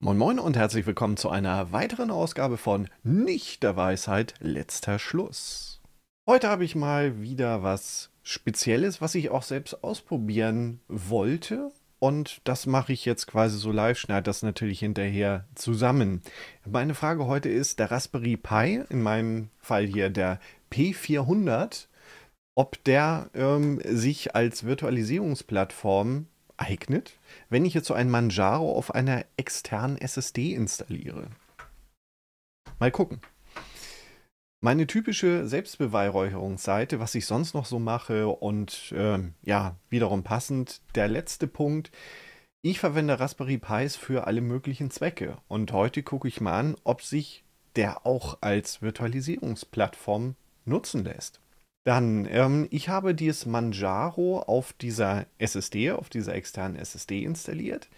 Moin Moin und herzlich willkommen zu einer weiteren Ausgabe von Nicht der Weisheit letzter Schluss. Heute habe ich mal wieder was Spezielles, was ich auch selbst ausprobieren wollte. Und das mache ich jetzt quasi so live, schneide das natürlich hinterher zusammen. Meine Frage heute ist, der Raspberry Pi, in meinem Fall hier der P400, ob der ähm, sich als Virtualisierungsplattform eignet, wenn ich jetzt so ein Manjaro auf einer externen SSD installiere. Mal gucken. Meine typische Selbstbeweihräucherungsseite, was ich sonst noch so mache und äh, ja, wiederum passend, der letzte Punkt. Ich verwende Raspberry Pis für alle möglichen Zwecke und heute gucke ich mal an, ob sich der auch als Virtualisierungsplattform nutzen lässt. Dann, ähm, ich habe dieses Manjaro auf dieser SSD, auf dieser externen SSD installiert.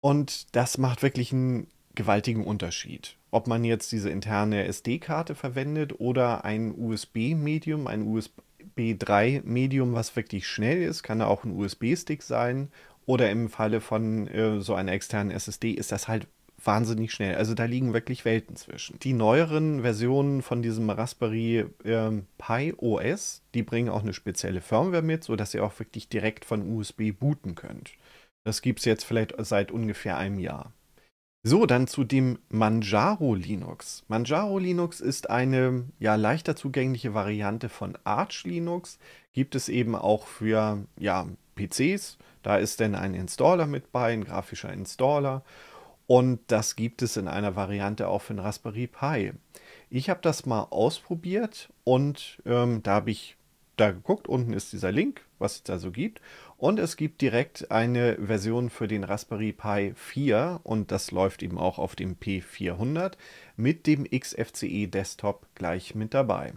Und das macht wirklich einen gewaltigen Unterschied. Ob man jetzt diese interne SD-Karte verwendet oder ein USB-Medium, ein USB 3 Medium, was wirklich schnell ist, kann da auch ein USB-Stick sein. Oder im Falle von äh, so einer externen SSD ist das halt wahnsinnig schnell. Also da liegen wirklich Welten zwischen. Die neueren Versionen von diesem Raspberry ähm, Pi OS, die bringen auch eine spezielle Firmware mit, sodass ihr auch wirklich direkt von USB booten könnt. Das gibt es jetzt vielleicht seit ungefähr einem Jahr. So, dann zu dem Manjaro Linux. Manjaro Linux ist eine ja, leichter zugängliche Variante von Arch Linux. Gibt es eben auch für ja, PCs. Da ist dann ein Installer mit bei, ein grafischer Installer. Und das gibt es in einer Variante auch für den Raspberry Pi. Ich habe das mal ausprobiert und ähm, da habe ich da geguckt. Unten ist dieser Link, was es da so gibt. Und es gibt direkt eine Version für den Raspberry Pi 4 und das läuft eben auch auf dem P400 mit dem XFCE Desktop gleich mit dabei.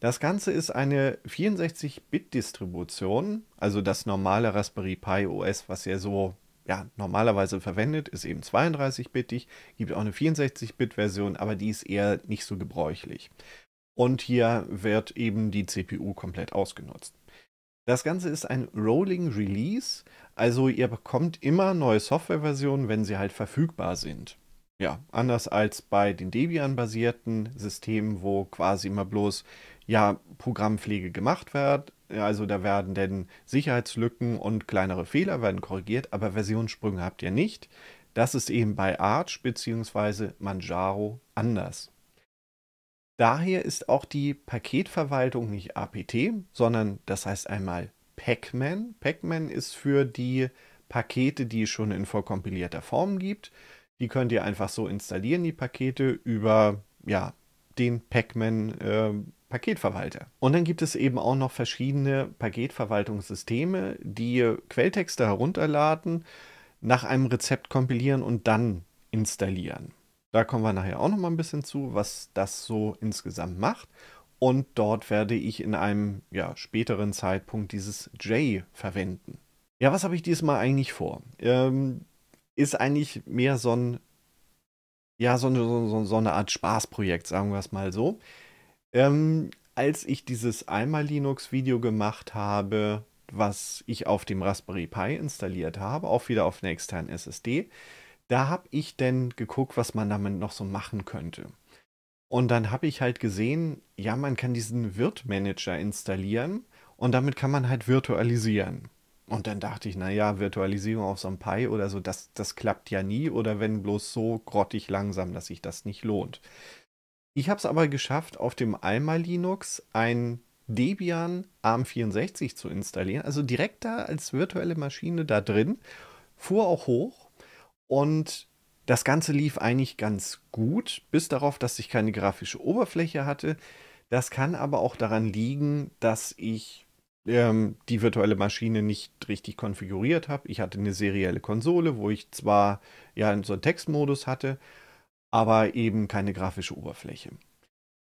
Das Ganze ist eine 64-Bit-Distribution, also das normale Raspberry Pi OS, was ja so ja, normalerweise verwendet, ist eben 32-bittig, gibt auch eine 64-Bit-Version, aber die ist eher nicht so gebräuchlich. Und hier wird eben die CPU komplett ausgenutzt. Das Ganze ist ein Rolling Release, also ihr bekommt immer neue Softwareversionen, wenn sie halt verfügbar sind. Ja, anders als bei den Debian-basierten Systemen, wo quasi immer bloß ja Programmpflege gemacht wird, also da werden denn Sicherheitslücken und kleinere Fehler werden korrigiert, aber Versionssprünge habt ihr nicht. Das ist eben bei Arch bzw. Manjaro anders. Daher ist auch die Paketverwaltung nicht APT, sondern das heißt einmal Pacman. Pacman ist für die Pakete, die es schon in vollkompilierter Form gibt. Die könnt ihr einfach so installieren, die Pakete, über ja, den Pacman-Editor. Äh, Paketverwalter. Und dann gibt es eben auch noch verschiedene Paketverwaltungssysteme, die Quelltexte herunterladen, nach einem Rezept kompilieren und dann installieren. Da kommen wir nachher auch noch mal ein bisschen zu, was das so insgesamt macht. Und dort werde ich in einem ja, späteren Zeitpunkt dieses J verwenden. Ja, was habe ich diesmal eigentlich vor? Ähm, ist eigentlich mehr so ein, ja, so eine, so eine Art Spaßprojekt, sagen wir es mal so. Ähm, als ich dieses einmal Linux-Video gemacht habe, was ich auf dem Raspberry Pi installiert habe, auch wieder auf einer externen SSD, da habe ich dann geguckt, was man damit noch so machen könnte. Und dann habe ich halt gesehen, ja, man kann diesen Wirt-Manager installieren und damit kann man halt virtualisieren. Und dann dachte ich, naja, Virtualisierung auf so einem Pi oder so, das, das klappt ja nie oder wenn bloß so grottig langsam, dass sich das nicht lohnt. Ich habe es aber geschafft, auf dem Alma Linux ein Debian ARM64 zu installieren. Also direkt da als virtuelle Maschine da drin. Fuhr auch hoch und das Ganze lief eigentlich ganz gut, bis darauf, dass ich keine grafische Oberfläche hatte. Das kann aber auch daran liegen, dass ich ähm, die virtuelle Maschine nicht richtig konfiguriert habe. Ich hatte eine serielle Konsole, wo ich zwar ja so einen Textmodus hatte, aber eben keine grafische Oberfläche.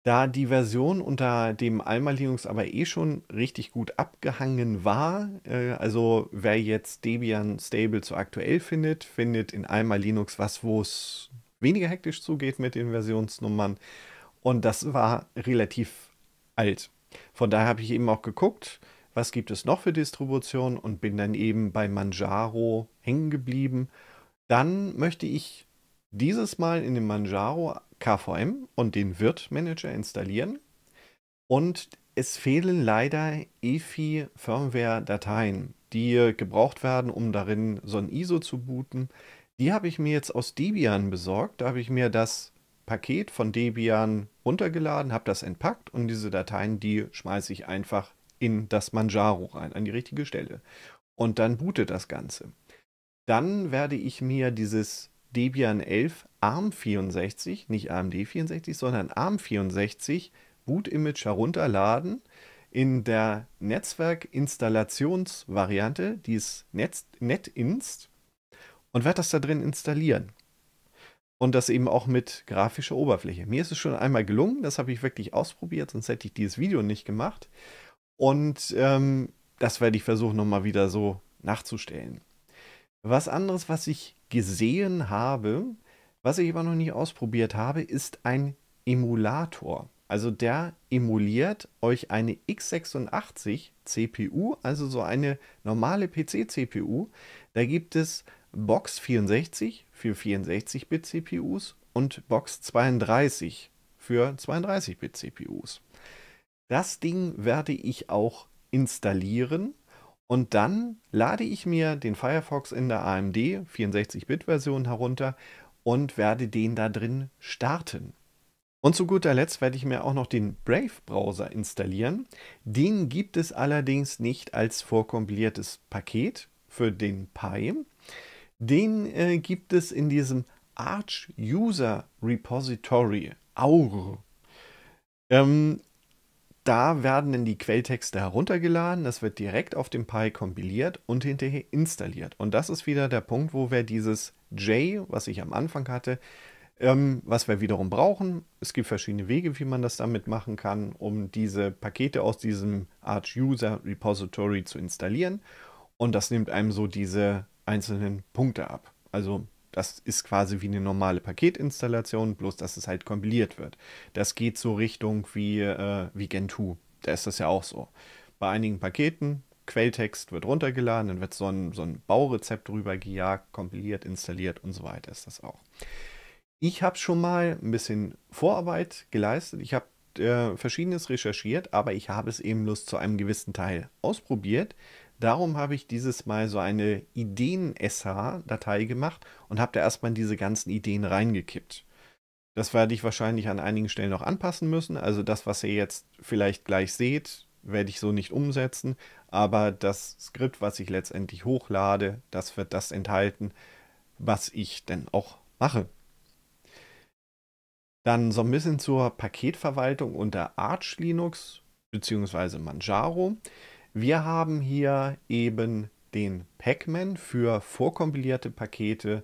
Da die Version unter dem Alma Linux aber eh schon richtig gut abgehangen war, äh, also wer jetzt Debian Stable zu aktuell findet, findet in Alma Linux was, wo es weniger hektisch zugeht mit den Versionsnummern. Und das war relativ alt. Von daher habe ich eben auch geguckt, was gibt es noch für Distributionen und bin dann eben bei Manjaro hängen geblieben. Dann möchte ich dieses Mal in dem Manjaro KVM und den Wirt-Manager installieren. Und es fehlen leider EFI-Firmware-Dateien, die gebraucht werden, um darin so ein ISO zu booten. Die habe ich mir jetzt aus Debian besorgt. Da habe ich mir das Paket von Debian runtergeladen, habe das entpackt und diese Dateien, die schmeiße ich einfach in das Manjaro rein, an die richtige Stelle. Und dann bootet das Ganze. Dann werde ich mir dieses Debian 11 ARM64, nicht AMD 64, sondern ARM64 Boot-Image herunterladen. In der Netzwerkinstallationsvariante, die ist Netz, NetInst, und werde das da drin installieren. Und das eben auch mit grafischer Oberfläche. Mir ist es schon einmal gelungen, das habe ich wirklich ausprobiert, sonst hätte ich dieses Video nicht gemacht. Und ähm, das werde ich versuchen, nochmal wieder so nachzustellen. Was anderes, was ich gesehen habe, was ich aber noch nicht ausprobiert habe, ist ein Emulator. Also der emuliert euch eine x86 CPU, also so eine normale PC-CPU. Da gibt es Box 64 für 64-Bit-CPUs und Box 32 für 32-Bit-CPUs. Das Ding werde ich auch installieren und dann lade ich mir den Firefox in der AMD 64-Bit-Version herunter und werde den da drin starten. Und zu guter Letzt werde ich mir auch noch den Brave-Browser installieren. Den gibt es allerdings nicht als vorkompiliertes Paket für den Pi. Den äh, gibt es in diesem Arch User Repository, AUR. Ähm, da werden dann die Quelltexte heruntergeladen, das wird direkt auf dem Pi kompiliert und hinterher installiert. Und das ist wieder der Punkt, wo wir dieses J, was ich am Anfang hatte, ähm, was wir wiederum brauchen. Es gibt verschiedene Wege, wie man das damit machen kann, um diese Pakete aus diesem Arch User Repository zu installieren. Und das nimmt einem so diese einzelnen Punkte ab. Also das ist quasi wie eine normale Paketinstallation, bloß dass es halt kompiliert wird. Das geht so Richtung wie, äh, wie Gentoo. Da ist das ja auch so. Bei einigen Paketen, Quelltext wird runtergeladen, dann wird so ein, so ein Baurezept drüber gejagt, kompiliert, installiert und so weiter ist das auch. Ich habe schon mal ein bisschen Vorarbeit geleistet. Ich habe äh, Verschiedenes recherchiert, aber ich habe es eben bloß zu einem gewissen Teil ausprobiert. Darum habe ich dieses Mal so eine Ideen-SH-Datei gemacht und habe da erstmal diese ganzen Ideen reingekippt. Das werde ich wahrscheinlich an einigen Stellen noch anpassen müssen. Also das, was ihr jetzt vielleicht gleich seht, werde ich so nicht umsetzen. Aber das Skript, was ich letztendlich hochlade, das wird das enthalten, was ich denn auch mache. Dann so ein bisschen zur Paketverwaltung unter Arch Linux bzw. Manjaro. Wir haben hier eben den Pacman für vorkompilierte Pakete.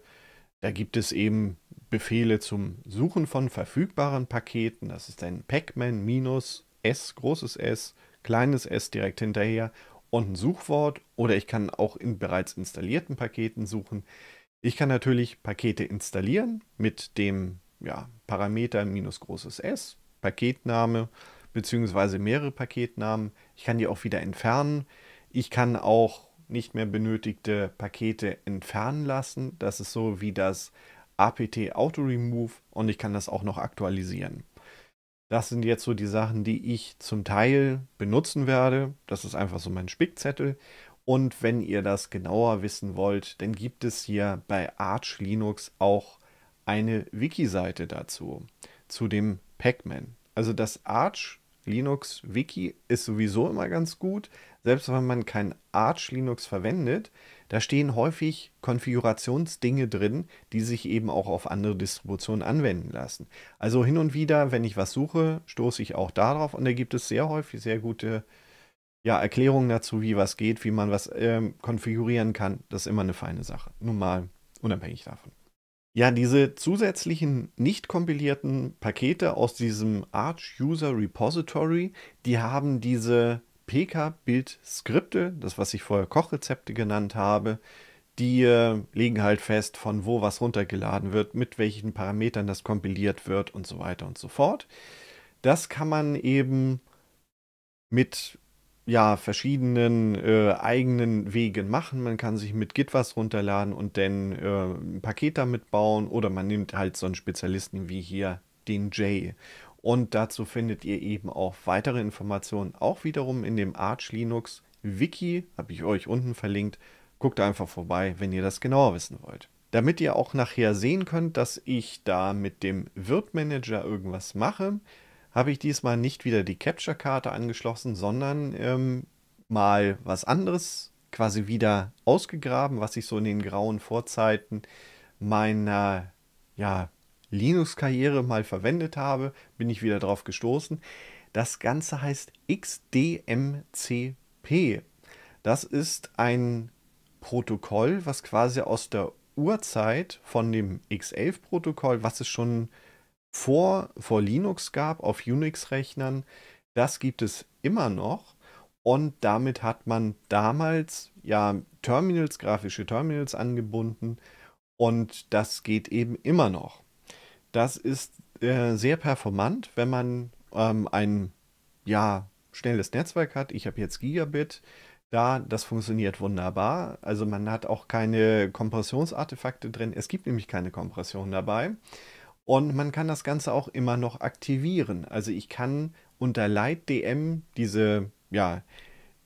Da gibt es eben Befehle zum Suchen von verfügbaren Paketen. Das ist ein Pacman minus S, großes S, kleines S direkt hinterher und ein Suchwort. Oder ich kann auch in bereits installierten Paketen suchen. Ich kann natürlich Pakete installieren mit dem ja, Parameter minus großes S, Paketname beziehungsweise mehrere Paketnamen. Ich kann die auch wieder entfernen. Ich kann auch nicht mehr benötigte Pakete entfernen lassen. Das ist so wie das APT Auto Remove und ich kann das auch noch aktualisieren. Das sind jetzt so die Sachen, die ich zum Teil benutzen werde. Das ist einfach so mein Spickzettel. Und wenn ihr das genauer wissen wollt, dann gibt es hier bei Arch Linux auch eine Wiki-Seite dazu, zu dem Pacman. Also das Arch Linux Wiki ist sowieso immer ganz gut. Selbst wenn man kein Arch Linux verwendet, da stehen häufig Konfigurationsdinge drin, die sich eben auch auf andere Distributionen anwenden lassen. Also hin und wieder, wenn ich was suche, stoße ich auch darauf und da gibt es sehr häufig sehr gute ja, Erklärungen dazu, wie was geht, wie man was ähm, konfigurieren kann. Das ist immer eine feine Sache. Nun mal unabhängig davon. Ja, diese zusätzlichen nicht kompilierten Pakete aus diesem Arch User Repository, die haben diese PK-Bild-Skripte, das was ich vorher Kochrezepte genannt habe, die äh, legen halt fest, von wo was runtergeladen wird, mit welchen Parametern das kompiliert wird und so weiter und so fort. Das kann man eben mit ja, verschiedenen äh, eigenen Wegen machen. Man kann sich mit Git was runterladen und dann äh, ein Paket damit bauen oder man nimmt halt so einen Spezialisten wie hier den Jay. Und dazu findet ihr eben auch weitere Informationen, auch wiederum in dem Arch Linux Wiki, habe ich euch unten verlinkt. Guckt einfach vorbei, wenn ihr das genauer wissen wollt. Damit ihr auch nachher sehen könnt, dass ich da mit dem Wirt Manager irgendwas mache, habe ich diesmal nicht wieder die Capture-Karte angeschlossen, sondern ähm, mal was anderes quasi wieder ausgegraben, was ich so in den grauen Vorzeiten meiner ja, Linux-Karriere mal verwendet habe, bin ich wieder drauf gestoßen. Das Ganze heißt XDMCP. Das ist ein Protokoll, was quasi aus der Uhrzeit von dem X11-Protokoll, was es schon äh, vor, vor Linux gab, auf Unix-Rechnern, das gibt es immer noch. Und damit hat man damals ja Terminals, grafische Terminals angebunden. Und das geht eben immer noch. Das ist äh, sehr performant, wenn man ähm, ein ja, schnelles Netzwerk hat. Ich habe jetzt Gigabit da, das funktioniert wunderbar. Also man hat auch keine Kompressionsartefakte drin. Es gibt nämlich keine Kompression dabei. Und man kann das Ganze auch immer noch aktivieren. Also ich kann unter LightDM diese ja,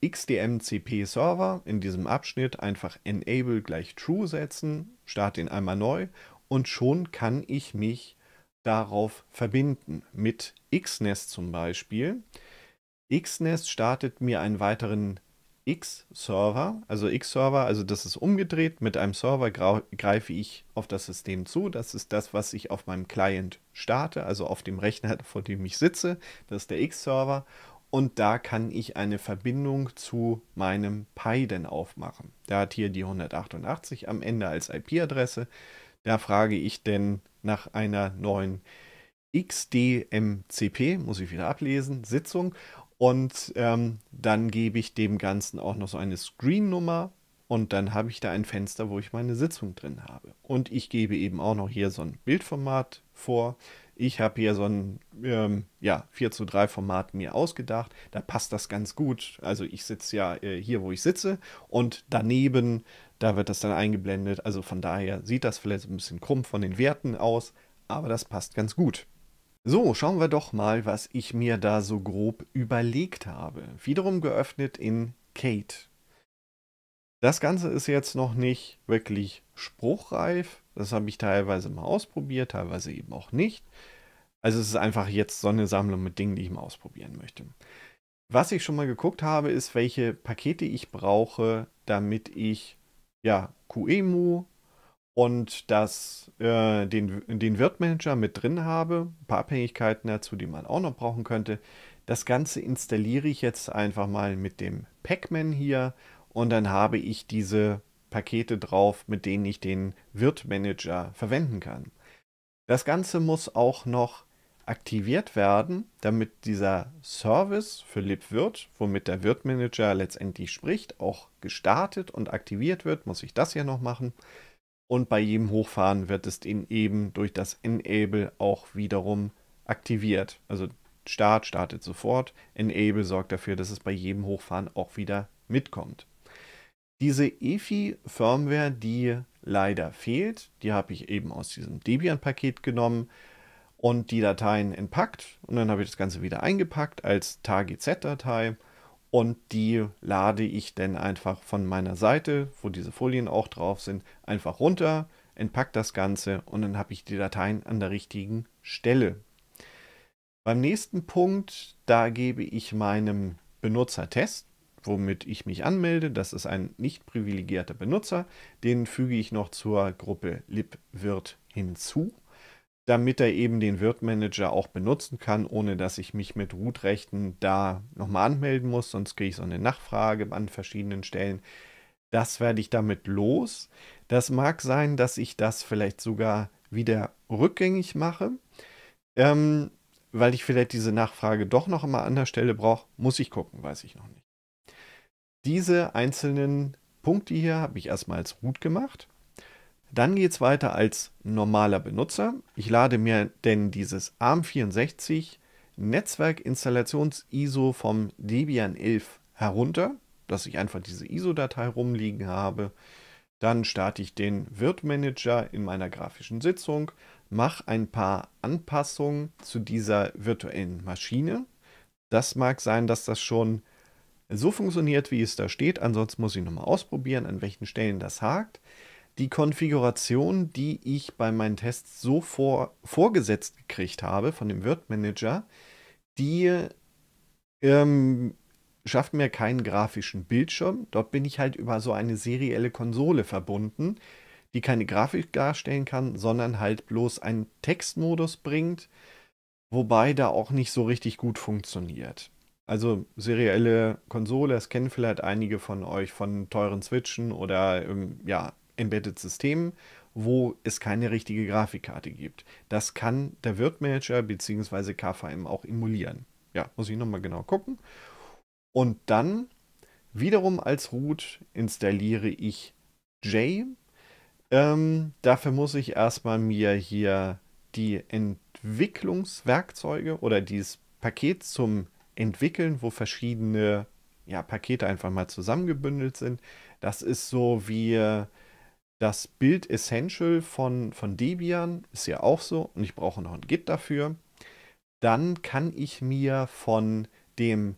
xdm server in diesem Abschnitt einfach Enable gleich True setzen, starte ihn einmal neu und schon kann ich mich darauf verbinden. Mit XNest zum Beispiel. XNest startet mir einen weiteren X-Server, also X-Server, also das ist umgedreht. Mit einem Server greife ich auf das System zu. Das ist das, was ich auf meinem Client starte, also auf dem Rechner, vor dem ich sitze. Das ist der X-Server. Und da kann ich eine Verbindung zu meinem Pi denn aufmachen. Der hat hier die 188 am Ende als IP-Adresse. Da frage ich denn nach einer neuen XDMCP, muss ich wieder ablesen, Sitzung. Und ähm, dann gebe ich dem Ganzen auch noch so eine Screen-Nummer. Und dann habe ich da ein Fenster, wo ich meine Sitzung drin habe. Und ich gebe eben auch noch hier so ein Bildformat vor. Ich habe hier so ein ähm, ja, 4 zu 3 Format mir ausgedacht. Da passt das ganz gut. Also ich sitze ja äh, hier, wo ich sitze. Und daneben, da wird das dann eingeblendet. Also von daher sieht das vielleicht ein bisschen krumm von den Werten aus. Aber das passt ganz gut. So, schauen wir doch mal, was ich mir da so grob überlegt habe. Wiederum geöffnet in Kate. Das Ganze ist jetzt noch nicht wirklich spruchreif. Das habe ich teilweise mal ausprobiert, teilweise eben auch nicht. Also es ist einfach jetzt so eine Sammlung mit Dingen, die ich mal ausprobieren möchte. Was ich schon mal geguckt habe, ist, welche Pakete ich brauche, damit ich ja QEMU, und das, äh, den, den Wirtmanager mit drin habe, ein paar Abhängigkeiten dazu, die man auch noch brauchen könnte. Das Ganze installiere ich jetzt einfach mal mit dem Pacman hier und dann habe ich diese Pakete drauf, mit denen ich den Wirtmanager verwenden kann. Das Ganze muss auch noch aktiviert werden, damit dieser Service für LibWirt, womit der Wirtmanager letztendlich spricht, auch gestartet und aktiviert wird, muss ich das hier noch machen. Und bei jedem Hochfahren wird es eben durch das Enable auch wiederum aktiviert. Also Start startet sofort. Enable sorgt dafür, dass es bei jedem Hochfahren auch wieder mitkommt. Diese EFI-Firmware, die leider fehlt, die habe ich eben aus diesem Debian-Paket genommen und die Dateien entpackt. Und dann habe ich das Ganze wieder eingepackt als TAGZ-Datei und die lade ich dann einfach von meiner Seite, wo diese Folien auch drauf sind, einfach runter, entpackt das Ganze und dann habe ich die Dateien an der richtigen Stelle. Beim nächsten Punkt, da gebe ich meinem Benutzer Test, womit ich mich anmelde. Das ist ein nicht privilegierter Benutzer. Den füge ich noch zur Gruppe libvirt hinzu damit er eben den word manager auch benutzen kann, ohne dass ich mich mit Root-Rechten da nochmal anmelden muss, sonst kriege ich so eine Nachfrage an verschiedenen Stellen. Das werde ich damit los. Das mag sein, dass ich das vielleicht sogar wieder rückgängig mache, ähm, weil ich vielleicht diese Nachfrage doch noch mal an der Stelle brauche. Muss ich gucken, weiß ich noch nicht. Diese einzelnen Punkte hier habe ich erstmal als Root gemacht. Dann geht es weiter als normaler Benutzer. Ich lade mir denn dieses ARM64 Netzwerkinstallations ISO vom Debian 11 herunter, dass ich einfach diese ISO-Datei rumliegen habe. Dann starte ich den Wirt Manager in meiner grafischen Sitzung, mache ein paar Anpassungen zu dieser virtuellen Maschine. Das mag sein, dass das schon so funktioniert, wie es da steht. Ansonsten muss ich nochmal ausprobieren, an welchen Stellen das hakt die Konfiguration, die ich bei meinen Tests so vor, vorgesetzt gekriegt habe von dem Word Manager, die ähm, schafft mir keinen grafischen Bildschirm. Dort bin ich halt über so eine serielle Konsole verbunden, die keine Grafik darstellen kann, sondern halt bloß einen Textmodus bringt, wobei da auch nicht so richtig gut funktioniert. Also serielle Konsole, das kennen vielleicht einige von euch von teuren Switchen oder ähm, ja, Embedded-Systemen, wo es keine richtige Grafikkarte gibt. Das kann der Wirt Manager bzw. KVM auch emulieren. Ja, muss ich nochmal genau gucken. Und dann wiederum als Root installiere ich J. Ähm, dafür muss ich erstmal mir hier die Entwicklungswerkzeuge oder dieses Paket zum Entwickeln, wo verschiedene ja, Pakete einfach mal zusammengebündelt sind. Das ist so wie das Build Essential von, von Debian ist ja auch so und ich brauche noch ein Git dafür. Dann kann ich mir von dem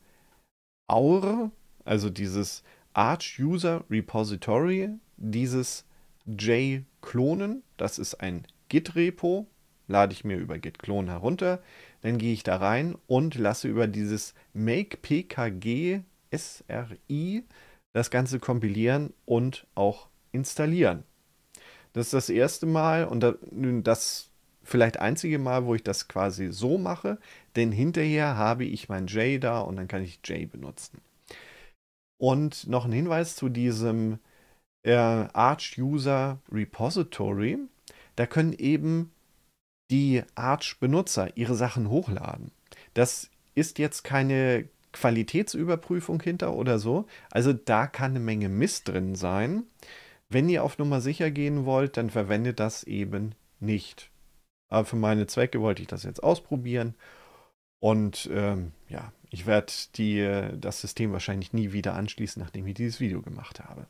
AUR, also dieses Arch User Repository, dieses J klonen. Das ist ein Git-Repo, lade ich mir über Git Clone herunter. Dann gehe ich da rein und lasse über dieses make pkg sri das Ganze kompilieren und auch installieren. Das ist das erste Mal und das vielleicht einzige Mal, wo ich das quasi so mache, denn hinterher habe ich mein J da und dann kann ich J benutzen. Und noch ein Hinweis zu diesem äh, Arch User Repository. Da können eben die Arch-Benutzer ihre Sachen hochladen. Das ist jetzt keine Qualitätsüberprüfung hinter oder so. Also da kann eine Menge Mist drin sein. Wenn ihr auf Nummer sicher gehen wollt, dann verwendet das eben nicht. Aber für meine Zwecke wollte ich das jetzt ausprobieren. Und ähm, ja, ich werde äh, das System wahrscheinlich nie wieder anschließen, nachdem ich dieses Video gemacht habe.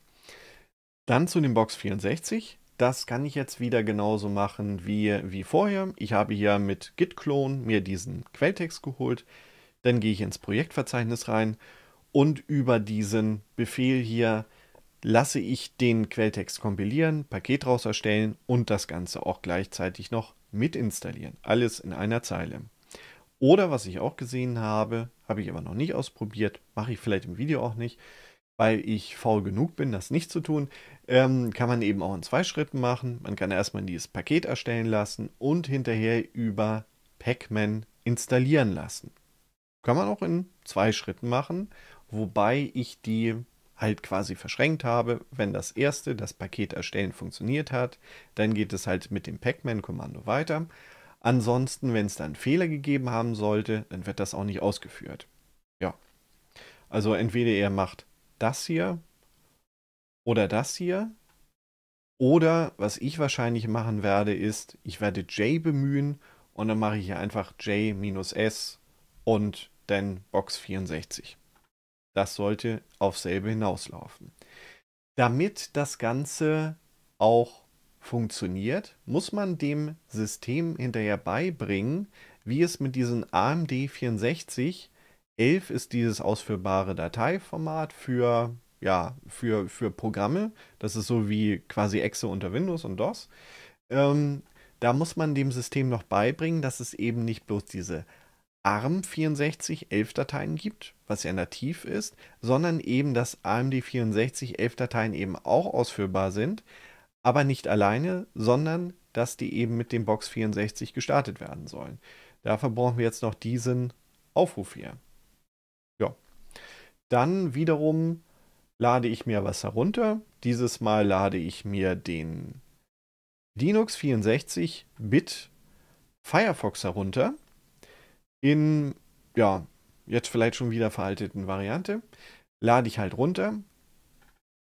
Dann zu dem Box 64. Das kann ich jetzt wieder genauso machen wie, wie vorher. Ich habe hier mit Git Clone mir diesen Quelltext geholt. Dann gehe ich ins Projektverzeichnis rein und über diesen Befehl hier lasse ich den Quelltext kompilieren, Paket daraus erstellen und das Ganze auch gleichzeitig noch mit installieren. Alles in einer Zeile. Oder was ich auch gesehen habe, habe ich aber noch nicht ausprobiert, mache ich vielleicht im Video auch nicht, weil ich faul genug bin, das nicht zu tun, ähm, kann man eben auch in zwei Schritten machen. Man kann erstmal dieses Paket erstellen lassen und hinterher über Pacman installieren lassen. Kann man auch in zwei Schritten machen, wobei ich die halt quasi verschränkt habe. Wenn das erste, das Paket erstellen, funktioniert hat, dann geht es halt mit dem Pacman-Kommando weiter. Ansonsten, wenn es dann Fehler gegeben haben sollte, dann wird das auch nicht ausgeführt. Ja. Also entweder er macht das hier oder das hier. Oder was ich wahrscheinlich machen werde, ist, ich werde J bemühen und dann mache ich hier einfach J-S und dann Box 64. Das sollte auf selbe hinauslaufen. Damit das Ganze auch funktioniert, muss man dem System hinterher beibringen, wie es mit diesen AMD 64 11 ist dieses ausführbare Dateiformat für ja für für Programme. Das ist so wie quasi Exe unter Windows und DOS. Ähm, da muss man dem System noch beibringen, dass es eben nicht bloß diese ARM64-11-Dateien gibt, was ja nativ ist, sondern eben, dass AMD64-11-Dateien eben auch ausführbar sind, aber nicht alleine, sondern dass die eben mit dem Box 64 gestartet werden sollen. Dafür brauchen wir jetzt noch diesen Aufruf hier. Ja. Dann wiederum lade ich mir was herunter. Dieses Mal lade ich mir den Linux 64-Bit Firefox herunter in, ja, jetzt vielleicht schon wieder veralteten Variante, lade ich halt runter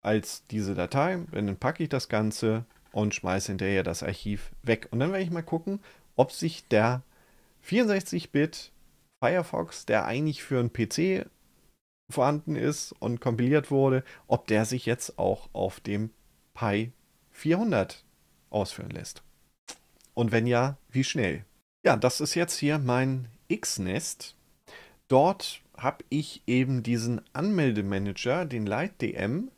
als diese Datei, dann packe ich das Ganze und schmeiße hinterher das Archiv weg. Und dann werde ich mal gucken, ob sich der 64-Bit Firefox, der eigentlich für einen PC vorhanden ist und kompiliert wurde, ob der sich jetzt auch auf dem Pi 400 ausführen lässt. Und wenn ja, wie schnell? Ja, das ist jetzt hier mein X-Nest. Dort habe ich eben diesen Anmeldemanager, den Light-DM,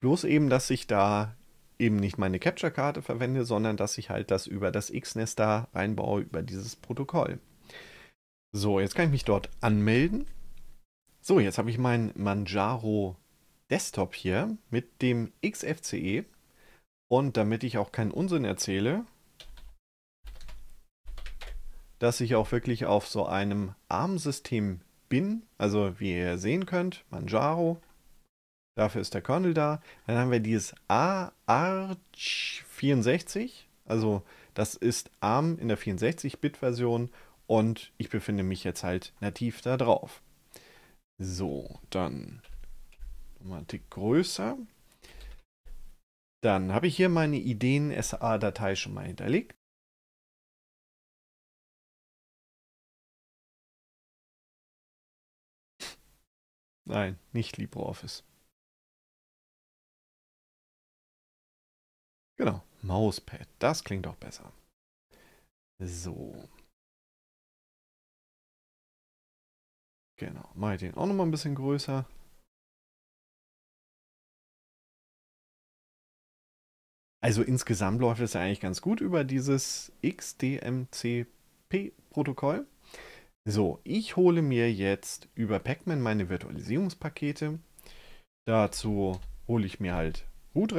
bloß eben, dass ich da eben nicht meine Capture-Karte verwende, sondern dass ich halt das über das X-Nest da reinbaue, über dieses Protokoll. So, jetzt kann ich mich dort anmelden. So, jetzt habe ich meinen Manjaro Desktop hier mit dem XFCE. Und damit ich auch keinen Unsinn erzähle, dass ich auch wirklich auf so einem ARM-System bin. Also wie ihr sehen könnt, Manjaro. Dafür ist der Kernel da. Dann haben wir dieses ARch64. Also das ist ARM in der 64-Bit-Version und ich befinde mich jetzt halt nativ da drauf. So, dann nochmal ein Tick größer. Dann habe ich hier meine Ideen-SA-Datei schon mal hinterlegt. Nein, nicht LibreOffice. Genau, Mauspad. Das klingt doch besser. So. Genau, mache ich den auch nochmal ein bisschen größer. Also insgesamt läuft es ja eigentlich ganz gut über dieses XDMCP-Protokoll. So, ich hole mir jetzt über Pacman meine Virtualisierungspakete. Dazu hole ich mir halt root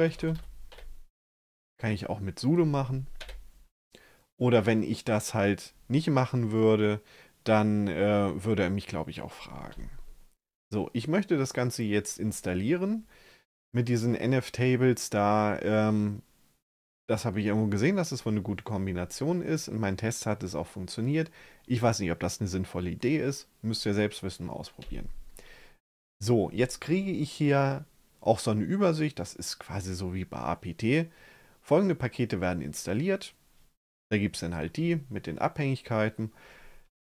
Kann ich auch mit sudo machen. Oder wenn ich das halt nicht machen würde, dann äh, würde er mich, glaube ich, auch fragen. So, ich möchte das Ganze jetzt installieren. Mit diesen NF-Tables, da ähm, das habe ich irgendwo gesehen, dass das wohl eine gute Kombination ist. In meinen Tests hat es auch funktioniert. Ich weiß nicht, ob das eine sinnvolle Idee ist. Müsst ihr selbst wissen, mal ausprobieren. So, jetzt kriege ich hier auch so eine Übersicht. Das ist quasi so wie bei APT. Folgende Pakete werden installiert. Da gibt es dann halt die mit den Abhängigkeiten.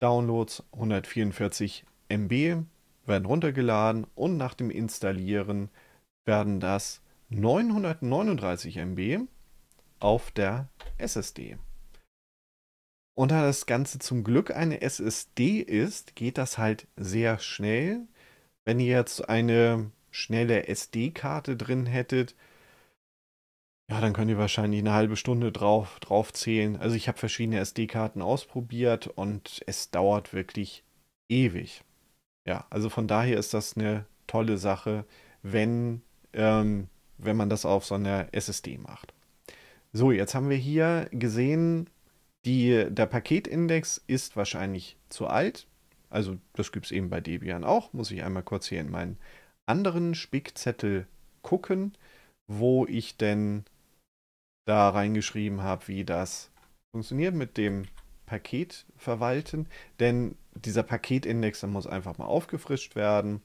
Downloads 144 MB werden runtergeladen und nach dem Installieren werden das 939 MB auf der SSD. Und da das Ganze zum Glück eine SSD ist, geht das halt sehr schnell. Wenn ihr jetzt eine schnelle SD-Karte drin hättet, ja, dann könnt ihr wahrscheinlich eine halbe Stunde drauf, drauf zählen. Also ich habe verschiedene SD-Karten ausprobiert und es dauert wirklich ewig. Ja, also von daher ist das eine tolle Sache, wenn, ähm, wenn man das auf so einer SSD macht. So, jetzt haben wir hier gesehen, die, der Paketindex ist wahrscheinlich zu alt. Also das gibt es eben bei Debian auch. Muss ich einmal kurz hier in meinen anderen Spickzettel gucken, wo ich denn da reingeschrieben habe, wie das funktioniert mit dem Paket verwalten. Denn dieser Paketindex, der muss einfach mal aufgefrischt werden.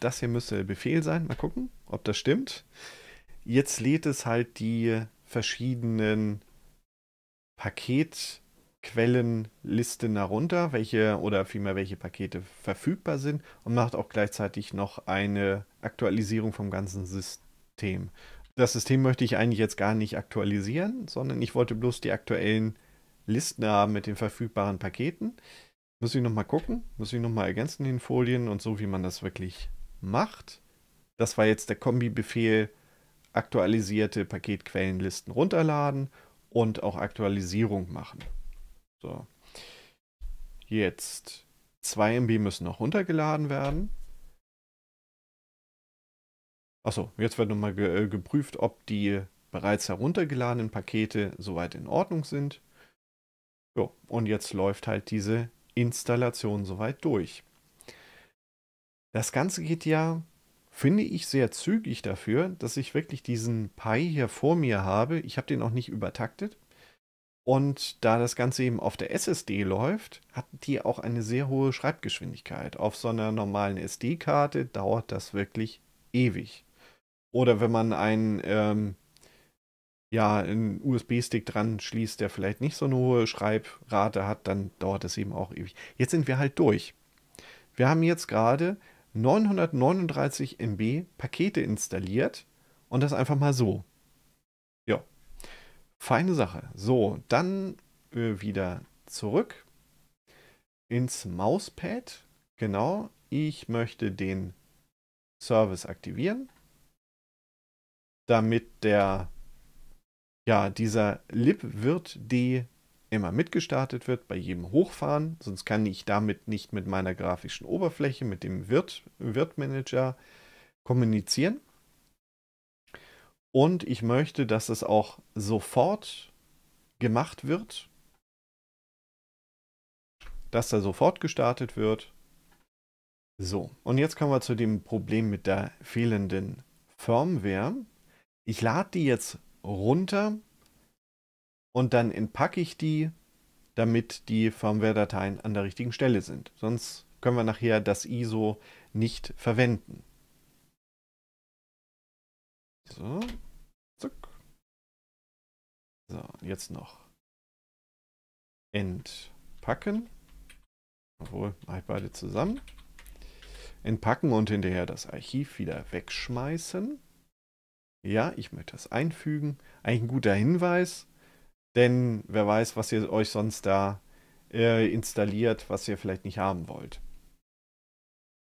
Das hier müsste der Befehl sein. Mal gucken, ob das stimmt. Jetzt lädt es halt die verschiedenen Paketquellenlisten herunter, welche oder vielmehr welche Pakete verfügbar sind und macht auch gleichzeitig noch eine Aktualisierung vom ganzen System. Das System möchte ich eigentlich jetzt gar nicht aktualisieren, sondern ich wollte bloß die aktuellen Listen haben mit den verfügbaren Paketen. Muss ich nochmal gucken, muss ich nochmal ergänzen in den Folien und so, wie man das wirklich macht. Das war jetzt der Kombi-Befehl aktualisierte Paketquellenlisten runterladen und auch Aktualisierung machen. So. Jetzt 2 MB müssen noch runtergeladen werden. Achso, jetzt wird nochmal ge äh, geprüft, ob die bereits heruntergeladenen Pakete soweit in Ordnung sind. Jo, und jetzt läuft halt diese Installation soweit durch. Das Ganze geht ja finde ich sehr zügig dafür, dass ich wirklich diesen Pi hier vor mir habe. Ich habe den auch nicht übertaktet. Und da das Ganze eben auf der SSD läuft, hat die auch eine sehr hohe Schreibgeschwindigkeit. Auf so einer normalen SD-Karte dauert das wirklich ewig. Oder wenn man einen, ähm, ja, einen USB-Stick dran schließt, der vielleicht nicht so eine hohe Schreibrate hat, dann dauert das eben auch ewig. Jetzt sind wir halt durch. Wir haben jetzt gerade 939 MB Pakete installiert und das einfach mal so. Ja, feine Sache. So, dann äh, wieder zurück ins Mauspad. Genau, ich möchte den Service aktivieren, damit der ja, dieser libvirt.d immer mitgestartet wird bei jedem Hochfahren, sonst kann ich damit nicht mit meiner grafischen Oberfläche, mit dem Wirt, manager kommunizieren. Und ich möchte, dass es auch sofort gemacht wird, dass da sofort gestartet wird. So, und jetzt kommen wir zu dem Problem mit der fehlenden Firmware. Ich lade die jetzt runter und dann entpacke ich die, damit die Firmware-Dateien an der richtigen Stelle sind. Sonst können wir nachher das ISO nicht verwenden. So, zack. So, jetzt noch entpacken. Obwohl, halt beide zusammen. Entpacken und hinterher das Archiv wieder wegschmeißen. Ja, ich möchte das einfügen. Eigentlich ein guter Hinweis. Denn wer weiß, was ihr euch sonst da äh, installiert, was ihr vielleicht nicht haben wollt.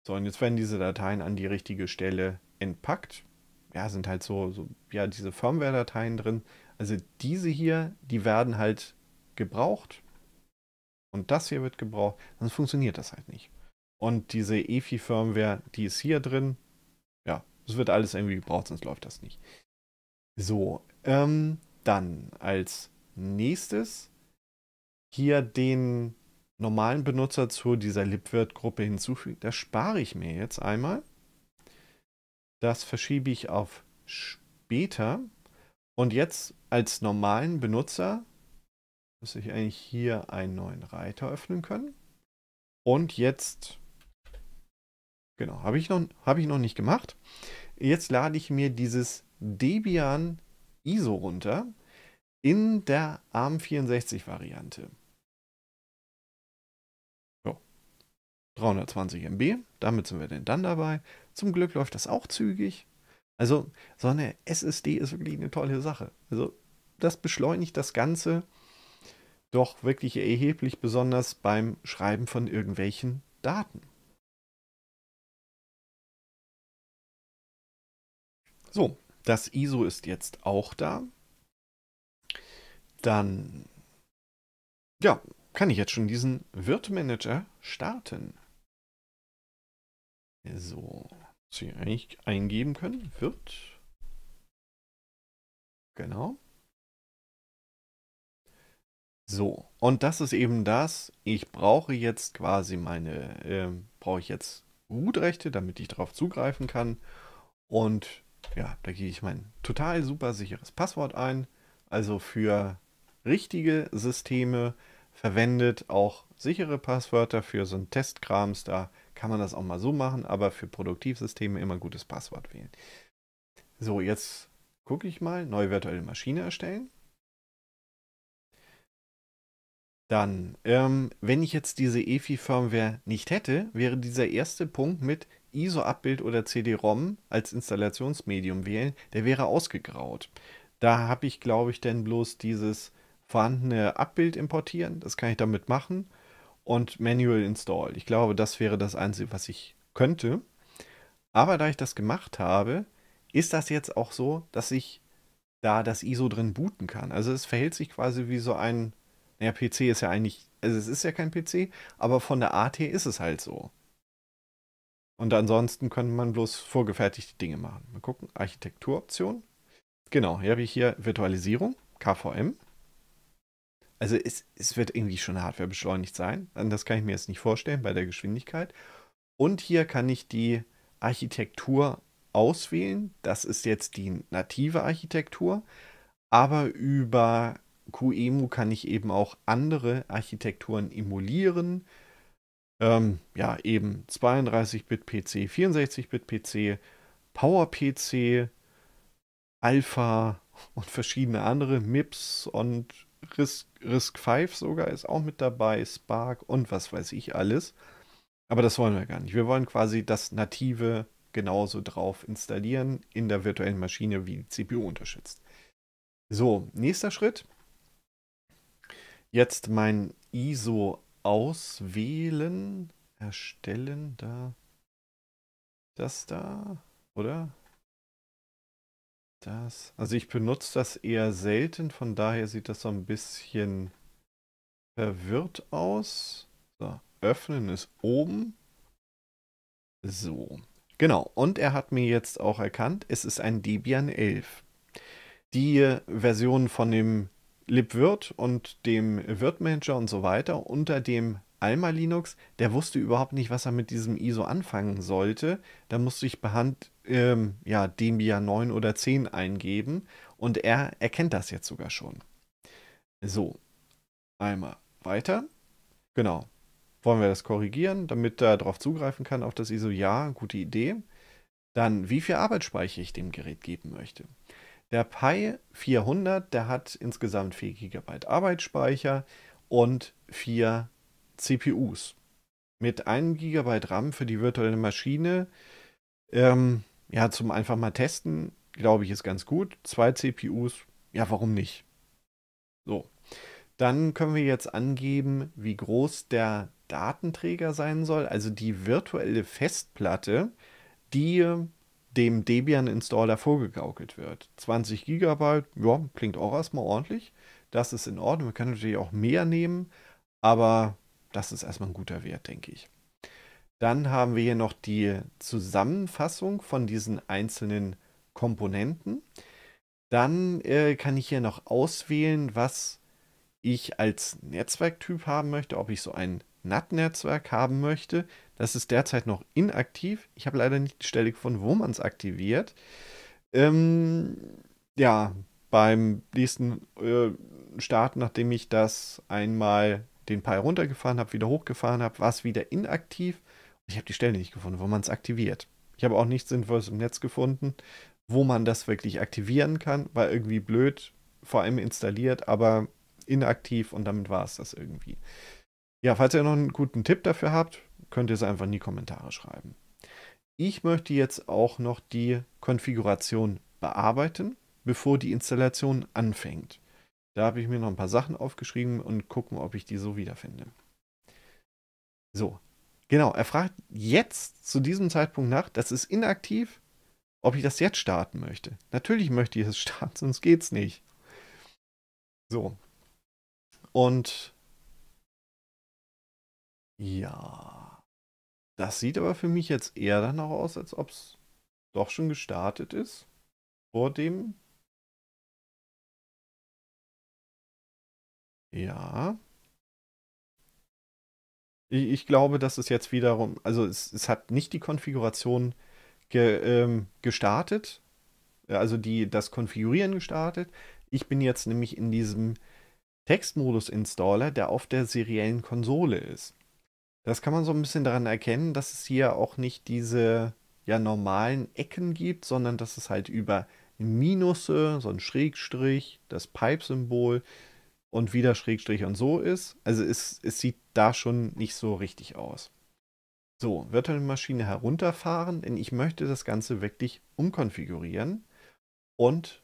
So, und jetzt werden diese Dateien an die richtige Stelle entpackt. Ja, sind halt so, so ja, diese Firmware-Dateien drin. Also diese hier, die werden halt gebraucht. Und das hier wird gebraucht. Sonst funktioniert das halt nicht. Und diese EFI-Firmware, die ist hier drin. Ja, es wird alles irgendwie gebraucht, sonst läuft das nicht. So, ähm, dann als nächstes hier den normalen Benutzer zu dieser Libvirt-Gruppe hinzufügen. Das spare ich mir jetzt einmal. Das verschiebe ich auf später. Und jetzt als normalen Benutzer muss ich eigentlich hier einen neuen Reiter öffnen können. Und jetzt, genau, habe ich, noch, hab ich noch nicht gemacht. Jetzt lade ich mir dieses Debian ISO runter in der ARM64-Variante. So. 320 MB, damit sind wir denn dann dabei. Zum Glück läuft das auch zügig. Also so eine SSD ist wirklich eine tolle Sache. Also das beschleunigt das Ganze doch wirklich erheblich, besonders beim Schreiben von irgendwelchen Daten. So, das ISO ist jetzt auch da. Dann, ja, kann ich jetzt schon diesen Wirt-Manager starten. So, was wir eigentlich eingeben können, Wirt. Genau. So, und das ist eben das, ich brauche jetzt quasi meine, äh, brauche ich jetzt Gutrechte, damit ich darauf zugreifen kann. Und ja, da gehe ich mein total super sicheres Passwort ein. Also für richtige Systeme verwendet, auch sichere Passwörter für so einen Testkrams, da kann man das auch mal so machen, aber für Produktivsysteme immer ein gutes Passwort wählen. So, jetzt gucke ich mal, neue virtuelle Maschine erstellen. Dann, ähm, wenn ich jetzt diese EFI-Firmware nicht hätte, wäre dieser erste Punkt mit ISO-Abbild oder CD-ROM als Installationsmedium wählen, der wäre ausgegraut. Da habe ich, glaube ich, denn bloß dieses vorhandene Abbild importieren. Das kann ich damit machen. Und Manual Install. Ich glaube, das wäre das Einzige, was ich könnte. Aber da ich das gemacht habe, ist das jetzt auch so, dass ich da das ISO drin booten kann. Also es verhält sich quasi wie so ein, naja, PC ist ja eigentlich, also es ist ja kein PC, aber von der AT ist es halt so. Und ansonsten könnte man bloß vorgefertigte Dinge machen. Mal gucken, Architekturoption. Genau, hier habe ich hier Virtualisierung, KVM. Also es, es wird irgendwie schon Hardware beschleunigt sein. Das kann ich mir jetzt nicht vorstellen bei der Geschwindigkeit. Und hier kann ich die Architektur auswählen. Das ist jetzt die native Architektur. Aber über QEMU kann ich eben auch andere Architekturen emulieren. Ähm, ja, eben 32-Bit PC, 64-Bit PC, Power PC, Alpha und verschiedene andere MIPS und Risk, Risk 5 sogar ist auch mit dabei, Spark und was weiß ich alles. Aber das wollen wir gar nicht. Wir wollen quasi das native genauso drauf installieren in der virtuellen Maschine, wie die CPU unterstützt. So, nächster Schritt. Jetzt mein ISO auswählen, erstellen, da, das da, oder? Das. Also ich benutze das eher selten, von daher sieht das so ein bisschen verwirrt aus. So, öffnen ist oben. So. Genau, und er hat mir jetzt auch erkannt, es ist ein Debian 11. Die Version von dem libvirt und dem Virt Manager und so weiter unter dem Alma Linux, der wusste überhaupt nicht, was er mit diesem ISO anfangen sollte. Da musste ich behand ähm, ja, Debian 9 oder 10 eingeben und er erkennt das jetzt sogar schon. So, einmal weiter. Genau. Wollen wir das korrigieren, damit er darauf zugreifen kann, auf das ISO? Ja, gute Idee. Dann, wie viel Arbeitsspeicher ich dem Gerät geben möchte. Der Pi 400, der hat insgesamt 4 GB Arbeitsspeicher und 4 CPUs. Mit 1 GB RAM für die virtuelle Maschine ähm, ja, zum einfach mal testen, glaube ich, ist ganz gut. Zwei CPUs, ja, warum nicht? So. Dann können wir jetzt angeben, wie groß der Datenträger sein soll, also die virtuelle Festplatte, die ähm, dem Debian-Installer vorgegaukelt wird. 20 GB, ja, klingt auch erstmal ordentlich. Das ist in Ordnung. wir können natürlich auch mehr nehmen, aber das ist erstmal ein guter Wert, denke ich. Dann haben wir hier noch die Zusammenfassung von diesen einzelnen Komponenten. Dann äh, kann ich hier noch auswählen, was ich als Netzwerktyp haben möchte, ob ich so ein NAT-Netzwerk haben möchte. Das ist derzeit noch inaktiv. Ich habe leider nicht die Stelle gefunden, wo man es aktiviert. Ähm, ja, beim nächsten äh, Start, nachdem ich das einmal den Pi runtergefahren habe, wieder hochgefahren habe, war es wieder inaktiv. Ich habe die Stelle nicht gefunden, wo man es aktiviert. Ich habe auch nichts Sinnvolles im Netz gefunden, wo man das wirklich aktivieren kann. War irgendwie blöd, vor allem installiert, aber inaktiv und damit war es das irgendwie. Ja, falls ihr noch einen guten Tipp dafür habt, könnt ihr es einfach in die Kommentare schreiben. Ich möchte jetzt auch noch die Konfiguration bearbeiten, bevor die Installation anfängt. Da habe ich mir noch ein paar Sachen aufgeschrieben und gucken, ob ich die so wiederfinde. So, Genau, er fragt jetzt zu diesem Zeitpunkt nach, das ist inaktiv, ob ich das jetzt starten möchte. Natürlich möchte ich es starten, sonst geht's nicht. So. Und ja. Das sieht aber für mich jetzt eher danach aus, als ob es doch schon gestartet ist. Vor dem. Ja. Ich, ich glaube, dass es jetzt wiederum, also es, es hat nicht die Konfiguration ge, ähm, gestartet, äh, also die, das Konfigurieren gestartet. Ich bin jetzt nämlich in diesem Textmodus-Installer, der auf der seriellen Konsole ist. Das kann man so ein bisschen daran erkennen, dass es hier auch nicht diese ja, normalen Ecken gibt, sondern dass es halt über Minusse, so ein Schrägstrich, das Pipe-Symbol, und wieder Schrägstrich und so ist. Also es, es sieht da schon nicht so richtig aus. So, virtuelle Maschine herunterfahren, denn ich möchte das Ganze wirklich umkonfigurieren. Und,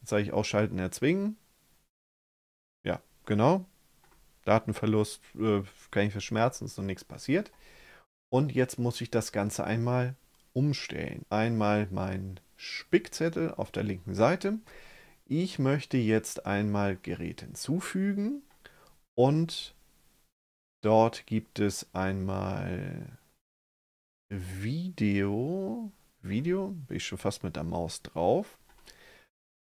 jetzt sage ich ausschalten, erzwingen. Ja, genau. Datenverlust äh, kann ich verschmerzen, ist noch nichts passiert. Und jetzt muss ich das Ganze einmal umstellen. Einmal meinen Spickzettel auf der linken Seite. Ich möchte jetzt einmal Gerät hinzufügen und dort gibt es einmal Video. Video, bin ich schon fast mit der Maus drauf.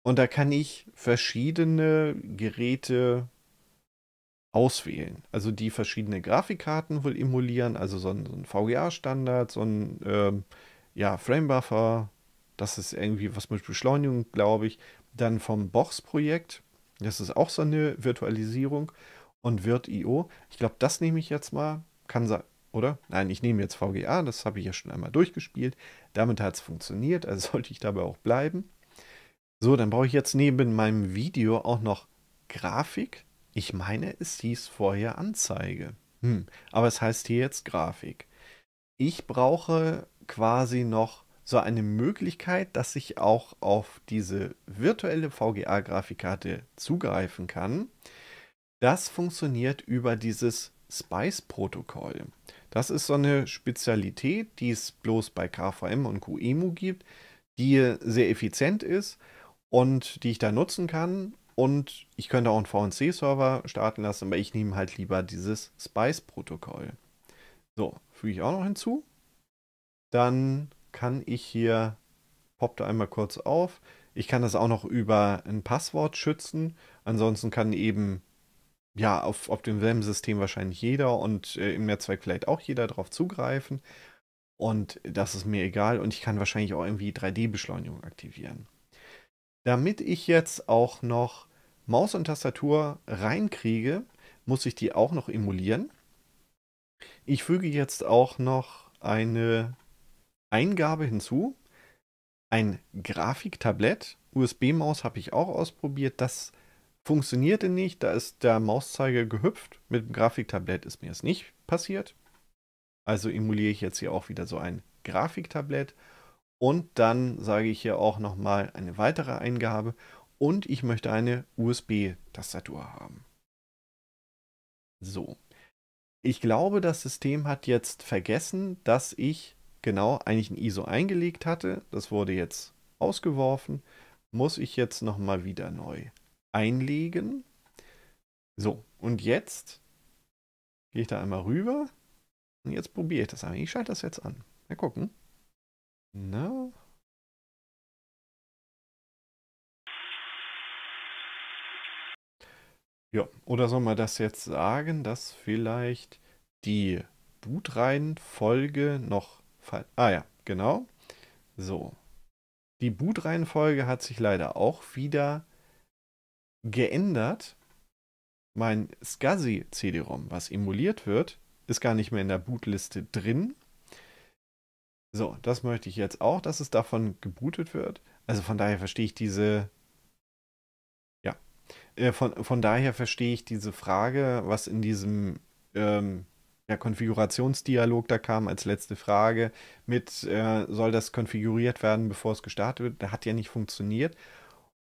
Und da kann ich verschiedene Geräte auswählen. Also die verschiedene Grafikkarten wohl emulieren, also so ein, so ein VGA-Standard, so ein ähm, ja, Framebuffer, das ist irgendwie was mit Beschleunigung, glaube ich dann vom box projekt Das ist auch so eine Virtualisierung. Und Virt.io. Ich glaube, das nehme ich jetzt mal. Kann sein, oder? Nein, ich nehme jetzt VGA. Das habe ich ja schon einmal durchgespielt. Damit hat es funktioniert. Also sollte ich dabei auch bleiben. So, dann brauche ich jetzt neben meinem Video auch noch Grafik. Ich meine, es hieß vorher Anzeige. Hm, aber es heißt hier jetzt Grafik. Ich brauche quasi noch so eine Möglichkeit, dass ich auch auf diese virtuelle VGA-Grafikkarte zugreifen kann. Das funktioniert über dieses Spice-Protokoll. Das ist so eine Spezialität, die es bloß bei KVM und QEMU gibt, die sehr effizient ist und die ich da nutzen kann. Und ich könnte auch einen VNC-Server starten lassen, aber ich nehme halt lieber dieses Spice-Protokoll. So, füge ich auch noch hinzu. Dann kann ich hier, poppt einmal kurz auf. Ich kann das auch noch über ein Passwort schützen. Ansonsten kann eben, ja, auf, auf demselben System wahrscheinlich jeder und äh, im Netzwerk vielleicht auch jeder darauf zugreifen. Und das ist mir egal. Und ich kann wahrscheinlich auch irgendwie 3D-Beschleunigung aktivieren. Damit ich jetzt auch noch Maus und Tastatur reinkriege, muss ich die auch noch emulieren. Ich füge jetzt auch noch eine Eingabe hinzu. Ein Grafiktablett. USB-Maus habe ich auch ausprobiert. Das funktionierte nicht. Da ist der Mauszeiger gehüpft. Mit dem Grafiktablett ist mir es nicht passiert. Also emuliere ich jetzt hier auch wieder so ein Grafiktablett. Und dann sage ich hier auch nochmal eine weitere Eingabe. Und ich möchte eine USB-Tastatur haben. So. Ich glaube, das System hat jetzt vergessen, dass ich genau eigentlich ein ISO eingelegt hatte, das wurde jetzt ausgeworfen, muss ich jetzt nochmal wieder neu einlegen. So, und jetzt gehe ich da einmal rüber und jetzt probiere ich das einmal. Ich schalte das jetzt an. Mal gucken. Na, Ja, oder soll man das jetzt sagen, dass vielleicht die Bootreihenfolge noch Fall. Ah ja, genau. So. Die Boot-Reihenfolge hat sich leider auch wieder geändert. Mein SCSI-CD-ROM, was emuliert wird, ist gar nicht mehr in der Bootliste drin. So, das möchte ich jetzt auch, dass es davon gebootet wird. Also von daher verstehe ich diese. Ja. Äh, von, von daher verstehe ich diese Frage, was in diesem ähm, der Konfigurationsdialog da kam als letzte Frage mit, äh, soll das konfiguriert werden, bevor es gestartet wird, der hat ja nicht funktioniert.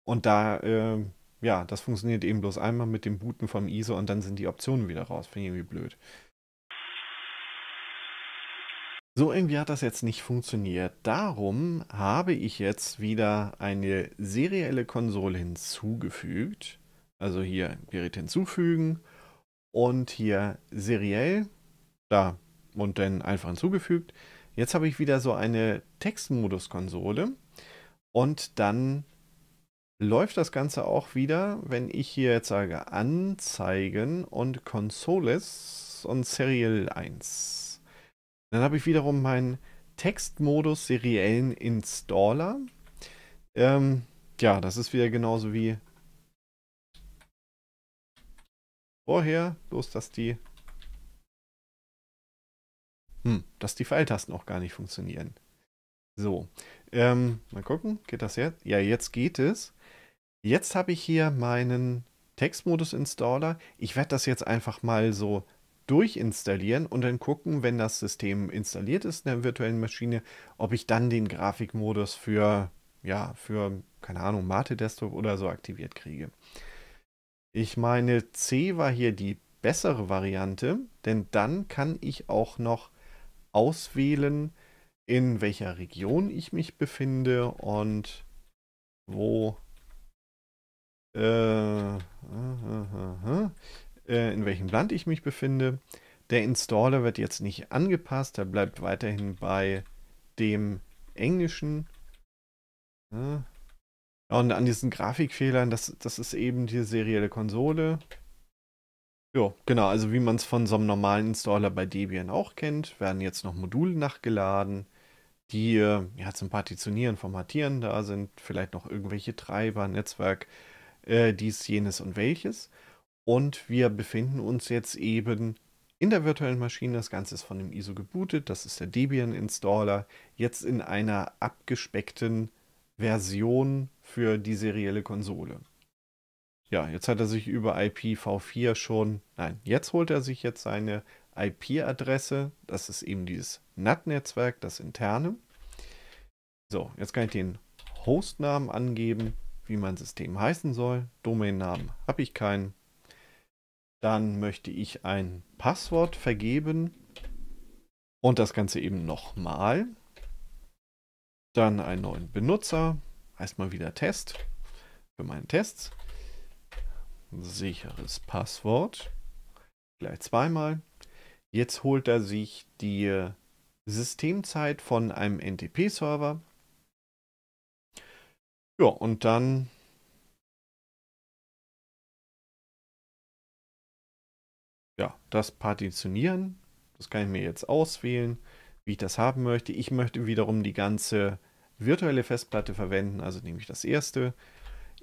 Und da, äh, ja, das funktioniert eben bloß einmal mit dem Booten vom ISO und dann sind die Optionen wieder raus. Finde ich irgendwie blöd. So irgendwie hat das jetzt nicht funktioniert. Darum habe ich jetzt wieder eine serielle Konsole hinzugefügt. Also hier Gerät hinzufügen und hier seriell da und dann einfach hinzugefügt. Jetzt habe ich wieder so eine Textmodus-Konsole und dann läuft das Ganze auch wieder, wenn ich hier jetzt sage Anzeigen und Consoles und Serial 1. Dann habe ich wiederum meinen Textmodus seriellen Installer. Ähm, ja, das ist wieder genauso wie vorher, bloß dass die hm, dass die Pfeiltasten auch gar nicht funktionieren. So, ähm, mal gucken, geht das jetzt? Ja, jetzt geht es. Jetzt habe ich hier meinen Textmodus-Installer. Ich werde das jetzt einfach mal so durchinstallieren und dann gucken, wenn das System installiert ist in der virtuellen Maschine, ob ich dann den Grafikmodus für, ja, für, keine Ahnung, Mate Desktop oder so aktiviert kriege. Ich meine, C war hier die bessere Variante, denn dann kann ich auch noch auswählen, in welcher Region ich mich befinde und wo äh äh, äh, äh, äh, in welchem Land ich mich befinde. Der Installer wird jetzt nicht angepasst, er bleibt weiterhin bei dem Englischen. und an diesen Grafikfehlern, das, das ist eben die serielle Konsole. Ja, genau. Also wie man es von so einem normalen Installer bei Debian auch kennt, werden jetzt noch Module nachgeladen, die äh, ja zum Partitionieren, Formatieren da sind, vielleicht noch irgendwelche Treiber, Netzwerk, äh, dies, jenes und welches. Und wir befinden uns jetzt eben in der virtuellen Maschine. Das Ganze ist von dem ISO gebootet. Das ist der Debian Installer. Jetzt in einer abgespeckten Version für die serielle Konsole ja, jetzt hat er sich über IPv4 schon, nein, jetzt holt er sich jetzt seine IP-Adresse. Das ist eben dieses NAT-Netzwerk, das interne. So, jetzt kann ich den Hostnamen angeben, wie mein System heißen soll. Domainnamen habe ich keinen. Dann möchte ich ein Passwort vergeben und das Ganze eben nochmal. Dann einen neuen Benutzer, heißt mal wieder Test für meine Tests sicheres Passwort. Gleich zweimal. Jetzt holt er sich die Systemzeit von einem NTP-Server. Ja, und dann ja, das Partitionieren. Das kann ich mir jetzt auswählen, wie ich das haben möchte. Ich möchte wiederum die ganze virtuelle Festplatte verwenden, also nehme ich das erste.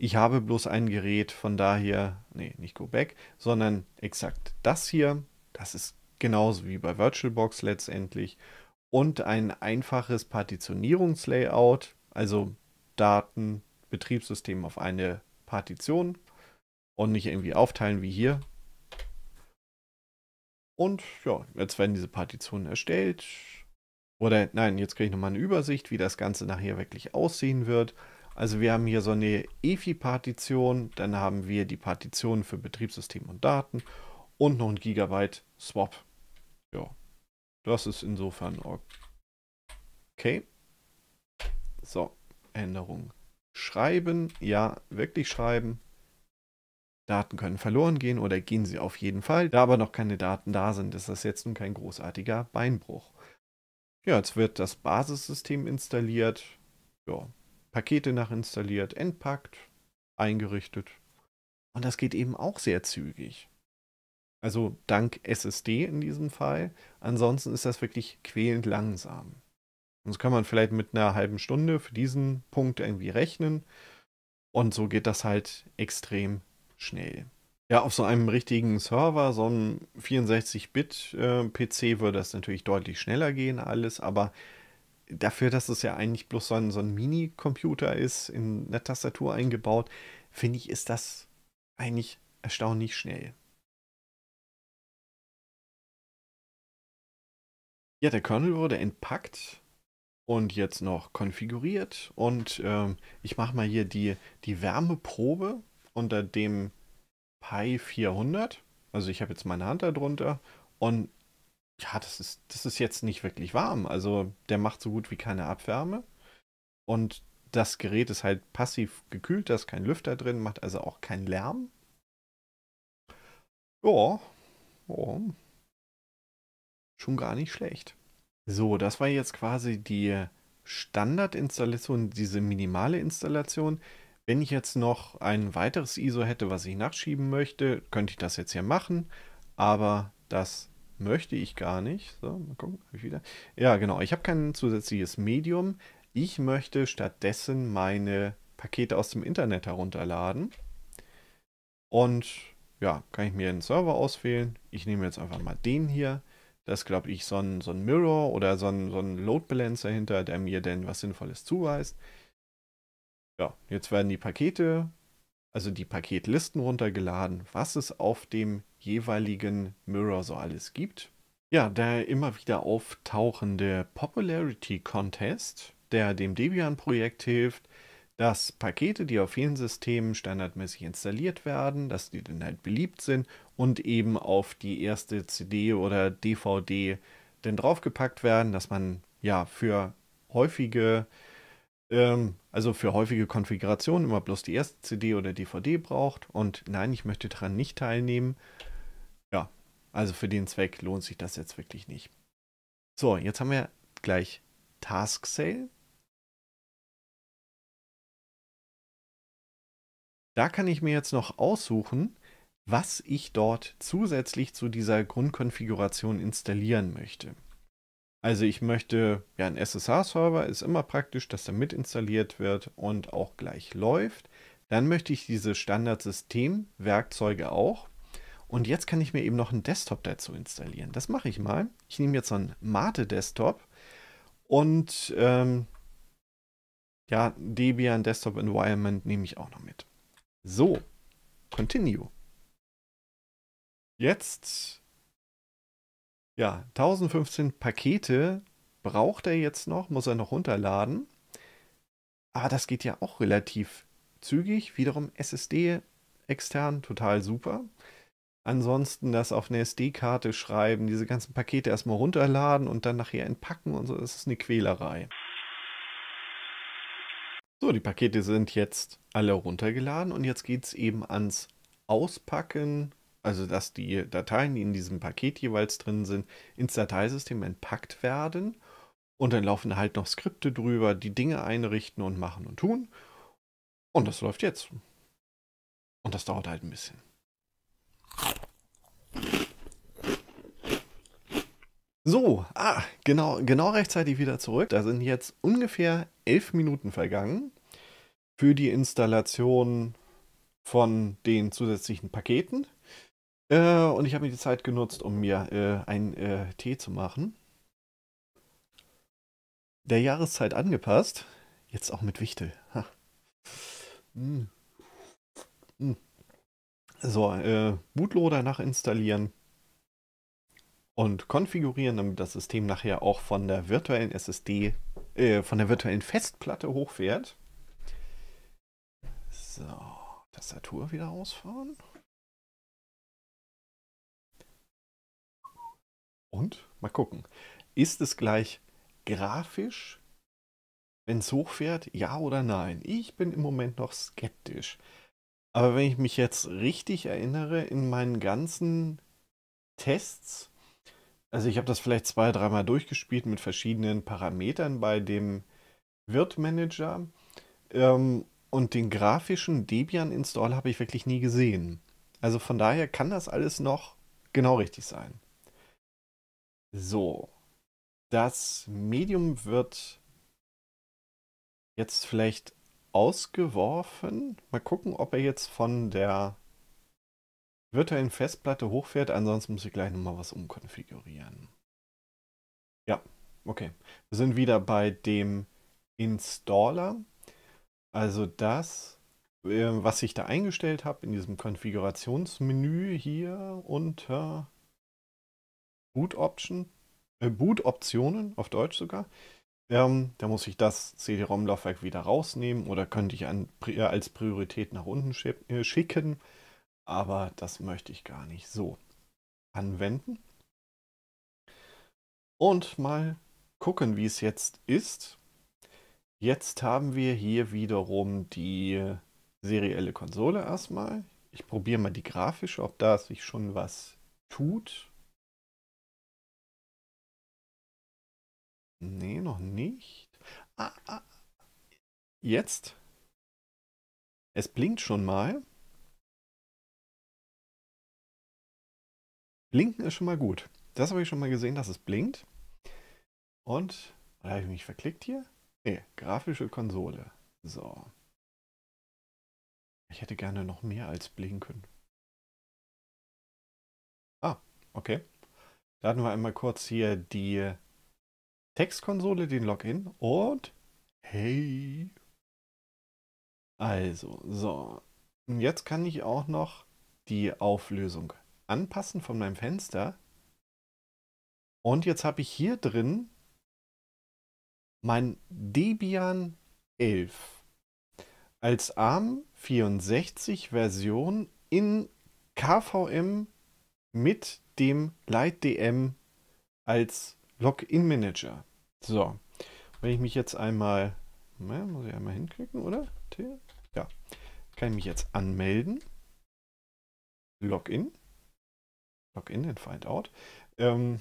Ich habe bloß ein Gerät, von daher, nee, nicht Go Back, sondern exakt das hier. Das ist genauso wie bei VirtualBox letztendlich. Und ein einfaches Partitionierungslayout, also Daten, Betriebssystem auf eine Partition und nicht irgendwie aufteilen wie hier. Und ja, jetzt werden diese Partitionen erstellt. Oder nein, jetzt kriege ich nochmal eine Übersicht, wie das Ganze nachher wirklich aussehen wird. Also wir haben hier so eine EFI-Partition, dann haben wir die Partitionen für Betriebssystem und Daten und noch ein Gigabyte Swap. Ja, das ist insofern okay. So, Änderung. Schreiben, ja, wirklich schreiben. Daten können verloren gehen oder gehen sie auf jeden Fall. Da aber noch keine Daten da sind, ist das jetzt nun kein großartiger Beinbruch. Ja, jetzt wird das Basissystem installiert. Ja, Pakete nachinstalliert, entpackt, eingerichtet. Und das geht eben auch sehr zügig. Also dank SSD in diesem Fall. Ansonsten ist das wirklich quälend langsam. Sonst kann man vielleicht mit einer halben Stunde für diesen Punkt irgendwie rechnen. Und so geht das halt extrem schnell. Ja, auf so einem richtigen Server, so einem 64-Bit-PC, äh, würde das natürlich deutlich schneller gehen, alles. Aber dafür, dass es ja eigentlich bloß so ein, so ein Mini-Computer ist, in der Tastatur eingebaut, finde ich, ist das eigentlich erstaunlich schnell. Ja, der Kernel wurde entpackt und jetzt noch konfiguriert. Und ähm, ich mache mal hier die, die Wärmeprobe unter dem Pi 400. Also ich habe jetzt meine Hand da drunter und ja, das ist, das ist jetzt nicht wirklich warm. Also der macht so gut wie keine Abwärme. Und das Gerät ist halt passiv gekühlt, da ist kein Lüfter drin, macht also auch keinen Lärm. Ja, ja. Schon gar nicht schlecht. So, das war jetzt quasi die Standardinstallation, diese minimale Installation. Wenn ich jetzt noch ein weiteres ISO hätte, was ich nachschieben möchte, könnte ich das jetzt hier machen. Aber das möchte ich gar nicht. So, mal gucken, habe ich wieder. Ja, genau, ich habe kein zusätzliches Medium. Ich möchte stattdessen meine Pakete aus dem Internet herunterladen. Und ja, kann ich mir einen Server auswählen. Ich nehme jetzt einfach mal den hier. Das ist, glaube ich, so ein, so ein Mirror oder so ein, so ein Load Balancer hinter, der mir denn was Sinnvolles zuweist. Ja, jetzt werden die Pakete also die Paketlisten runtergeladen, was es auf dem jeweiligen Mirror so alles gibt. Ja, der immer wieder auftauchende Popularity Contest, der dem Debian-Projekt hilft, dass Pakete, die auf vielen Systemen standardmäßig installiert werden, dass die dann halt beliebt sind und eben auf die erste CD oder DVD dann draufgepackt werden, dass man ja für häufige äh, ähm, also für häufige Konfigurationen immer bloß die erste CD oder DVD braucht und nein, ich möchte daran nicht teilnehmen. Ja, also für den Zweck lohnt sich das jetzt wirklich nicht. So, jetzt haben wir gleich Task Sale. Da kann ich mir jetzt noch aussuchen, was ich dort zusätzlich zu dieser Grundkonfiguration installieren möchte. Also ich möchte, ja, ein SSH-Server ist immer praktisch, dass er mit installiert wird und auch gleich läuft. Dann möchte ich diese Standardsystem-Werkzeuge auch. Und jetzt kann ich mir eben noch einen Desktop dazu installieren. Das mache ich mal. Ich nehme jetzt so einen Mate-Desktop und ähm, ja, Debian Desktop Environment nehme ich auch noch mit. So, Continue. Jetzt ja, 1015 Pakete braucht er jetzt noch, muss er noch runterladen. Aber das geht ja auch relativ zügig. Wiederum SSD extern total super. Ansonsten das auf eine SD-Karte schreiben, diese ganzen Pakete erstmal runterladen und dann nachher entpacken und so, das ist eine Quälerei. So, die Pakete sind jetzt alle runtergeladen und jetzt geht es eben ans Auspacken, also dass die Dateien, die in diesem Paket jeweils drin sind, ins Dateisystem entpackt werden. Und dann laufen halt noch Skripte drüber, die Dinge einrichten und machen und tun. Und das läuft jetzt. Und das dauert halt ein bisschen. So, ah, genau, genau rechtzeitig wieder zurück. Da sind jetzt ungefähr elf Minuten vergangen für die Installation von den zusätzlichen Paketen. Äh, und ich habe mir die Zeit genutzt, um mir äh, einen äh, Tee zu machen. Der Jahreszeit angepasst. Jetzt auch mit Wichtel. Mm. Mm. So, äh, Bootloader nachinstallieren und konfigurieren, damit das System nachher auch von der virtuellen SSD, äh, von der virtuellen Festplatte hochfährt. So, Tastatur wieder ausfahren. Und mal gucken, ist es gleich grafisch, wenn es hochfährt, ja oder nein? Ich bin im Moment noch skeptisch. Aber wenn ich mich jetzt richtig erinnere, in meinen ganzen Tests, also ich habe das vielleicht zwei, dreimal durchgespielt mit verschiedenen Parametern bei dem Wirt-Manager ähm, und den grafischen Debian-Install habe ich wirklich nie gesehen. Also von daher kann das alles noch genau richtig sein. So, das Medium wird jetzt vielleicht ausgeworfen. Mal gucken, ob er jetzt von der virtuellen Festplatte hochfährt. Ansonsten muss ich gleich nochmal was umkonfigurieren. Ja, okay. Wir sind wieder bei dem Installer. Also das, äh, was ich da eingestellt habe in diesem Konfigurationsmenü hier unter Boot Option, äh, Boot Optionen, auf Deutsch sogar. Ähm, da muss ich das CD-ROM-Laufwerk wieder rausnehmen oder könnte ich an, äh, als Priorität nach unten äh, schicken. Aber das möchte ich gar nicht so anwenden. Und mal gucken, wie es jetzt ist. Jetzt haben wir hier wiederum die serielle Konsole erstmal. Ich probiere mal die grafische, ob da sich schon was tut. Nee, noch nicht. Ah, ah. Jetzt. Es blinkt schon mal. Blinken ist schon mal gut. Das habe ich schon mal gesehen, dass es blinkt. Und, habe ich mich verklickt hier? Nee, grafische Konsole. So. Ich hätte gerne noch mehr als blinken. Ah, okay. Da hatten wir einmal kurz hier die Textkonsole, den Login und hey. Also, so. Und jetzt kann ich auch noch die Auflösung anpassen von meinem Fenster. Und jetzt habe ich hier drin mein Debian 11 als ARM 64 Version in KVM mit dem LightDM als Login Manager. So, wenn ich mich jetzt einmal, na, muss ich einmal hinklicken, oder? Ja, kann ich mich jetzt anmelden. Login. Login and Find Out. Ähm,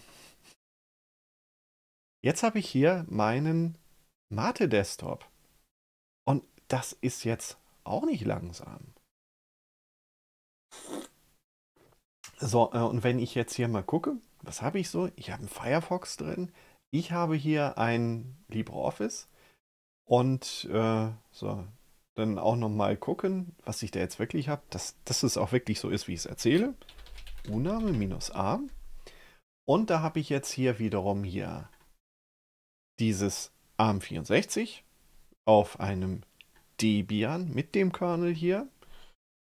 jetzt habe ich hier meinen Mate Desktop. Und das ist jetzt auch nicht langsam. So, äh, und wenn ich jetzt hier mal gucke, was habe ich so? Ich habe einen Firefox drin, ich habe hier ein LibreOffice und äh, so, dann auch nochmal gucken, was ich da jetzt wirklich habe, dass, dass es auch wirklich so ist, wie ich es erzähle. Uname minus A. Und da habe ich jetzt hier wiederum hier dieses ARM64 auf einem Debian mit dem Kernel hier.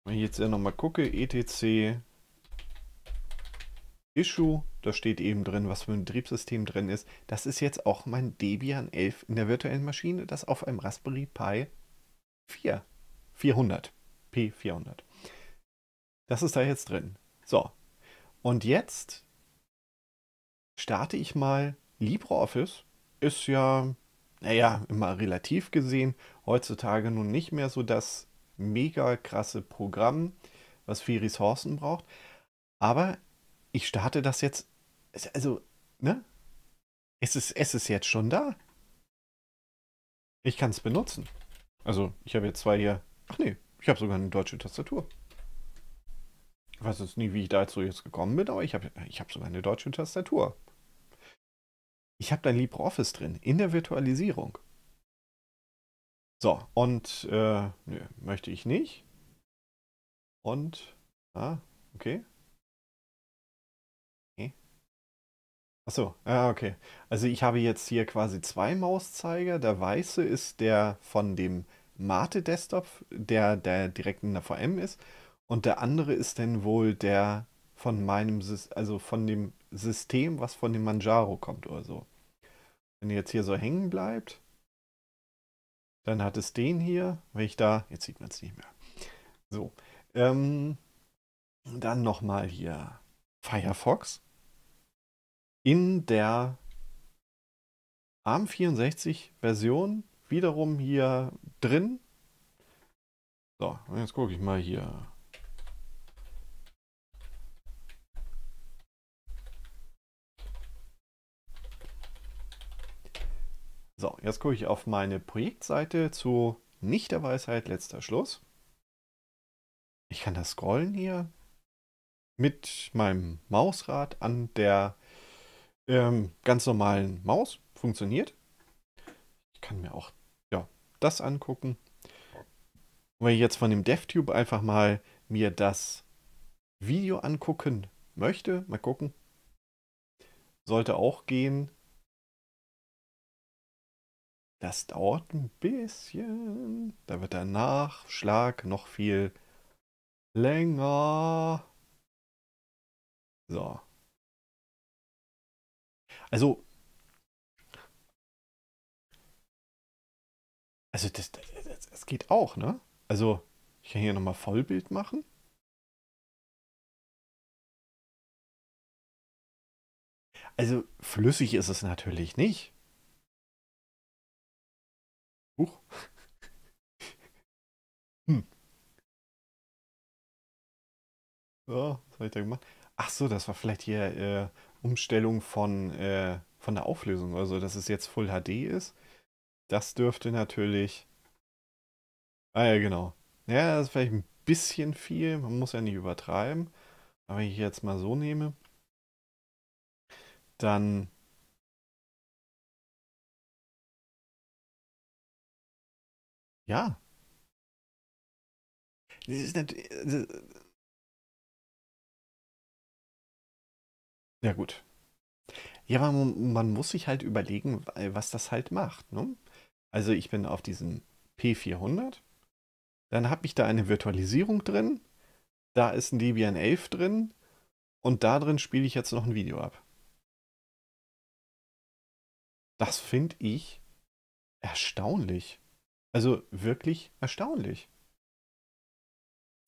Wenn ich jetzt ja nochmal gucke, etc Issue, da steht eben drin, was für ein Betriebssystem drin ist. Das ist jetzt auch mein Debian 11 in der virtuellen Maschine, das auf einem Raspberry Pi 4, 400, P400. Das ist da jetzt drin. So, und jetzt starte ich mal LibreOffice. Ist ja, naja, immer relativ gesehen, heutzutage nun nicht mehr so das mega krasse Programm, was viel Ressourcen braucht. Aber ich starte das jetzt. Also, ne? Es ist, es ist jetzt schon da. Ich kann es benutzen. Also, ich habe jetzt zwei hier. Ach nee, ich habe sogar eine deutsche Tastatur. Ich weiß jetzt nie, wie ich dazu jetzt gekommen bin, aber ich habe ich hab sogar eine deutsche Tastatur. Ich habe da LibreOffice drin, in der Virtualisierung. So, und äh, nö, möchte ich nicht. Und, ah, okay, Achso, so, ah, okay. Also ich habe jetzt hier quasi zwei Mauszeiger. Der weiße ist der von dem Mate Desktop, der, der direkt in der VM ist. Und der andere ist dann wohl der von meinem, also von dem System, was von dem Manjaro kommt oder so. Wenn ihr jetzt hier so hängen bleibt, dann hat es den hier. Wenn ich da, jetzt sieht man es nicht mehr. So, ähm, dann nochmal hier Firefox in der ARM64-Version wiederum hier drin. So, jetzt gucke ich mal hier. So, jetzt gucke ich auf meine Projektseite zu Nicht der Weisheit letzter Schluss. Ich kann das scrollen hier mit meinem Mausrad an der ähm, ganz normalen Maus. Funktioniert. Ich kann mir auch ja, das angucken. Wenn ich jetzt von dem DevTube einfach mal mir das Video angucken möchte, mal gucken. Sollte auch gehen. Das dauert ein bisschen. Da wird der Nachschlag noch viel länger. So. Also, also das, das, das, geht auch, ne? Also, ich kann hier nochmal Vollbild machen. Also, flüssig ist es natürlich nicht. Huch. Hm. So, was habe ich da gemacht? Ach so, das war vielleicht hier äh, Umstellung von, äh, von der Auflösung, also dass es jetzt Full HD ist, das dürfte natürlich. Ah ja, genau. Ja, das ist vielleicht ein bisschen viel, man muss ja nicht übertreiben. Aber wenn ich jetzt mal so nehme, dann Ja. Das ist, natürlich. Äh, Ja, gut. Ja, aber man, man muss sich halt überlegen, was das halt macht. Ne? Also ich bin auf diesem P400, dann habe ich da eine Virtualisierung drin, da ist ein Debian 11 drin und da drin spiele ich jetzt noch ein Video ab. Das finde ich erstaunlich. Also wirklich erstaunlich.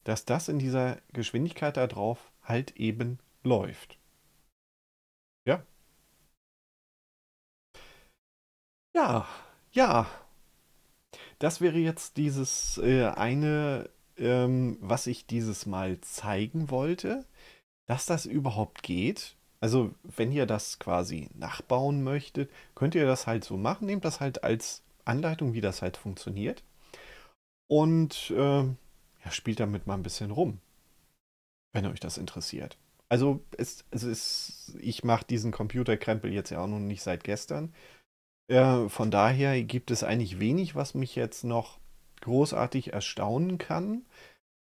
Dass das in dieser Geschwindigkeit da drauf halt eben läuft. Ja, ja. Das wäre jetzt dieses äh, eine, ähm, was ich dieses Mal zeigen wollte, dass das überhaupt geht. Also, wenn ihr das quasi nachbauen möchtet, könnt ihr das halt so machen. Nehmt das halt als Anleitung, wie das halt funktioniert. Und äh, ja, spielt damit mal ein bisschen rum, wenn euch das interessiert. Also, es, es ist, ich mache diesen Computerkrempel jetzt ja auch noch nicht seit gestern. Äh, von daher gibt es eigentlich wenig, was mich jetzt noch großartig erstaunen kann.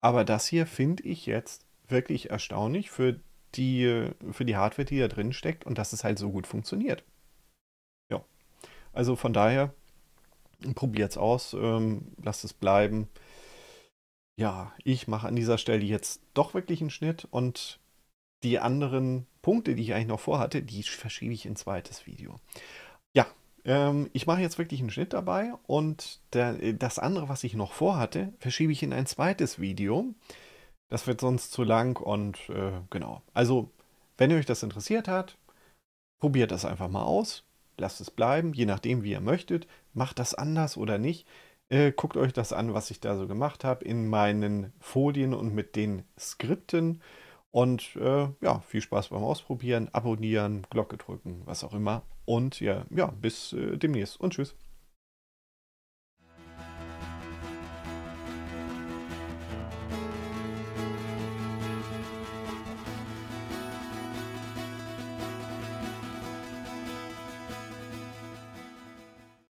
Aber das hier finde ich jetzt wirklich erstaunlich für die, für die Hardware, die da drin steckt und dass es halt so gut funktioniert. Ja, also von daher probiert es aus, ähm, lasst es bleiben. Ja, ich mache an dieser Stelle jetzt doch wirklich einen Schnitt und die anderen Punkte, die ich eigentlich noch vorhatte, die verschiebe ich in zweites Video. Ähm, ich mache jetzt wirklich einen Schnitt dabei und der, das andere, was ich noch vorhatte, verschiebe ich in ein zweites Video. Das wird sonst zu lang und äh, genau. Also, wenn euch das interessiert hat, probiert das einfach mal aus. Lasst es bleiben, je nachdem, wie ihr möchtet. Macht das anders oder nicht. Äh, guckt euch das an, was ich da so gemacht habe in meinen Folien und mit den Skripten. Und äh, ja, viel Spaß beim Ausprobieren, abonnieren, Glocke drücken, was auch immer. Und ja, ja bis äh, demnächst und tschüss.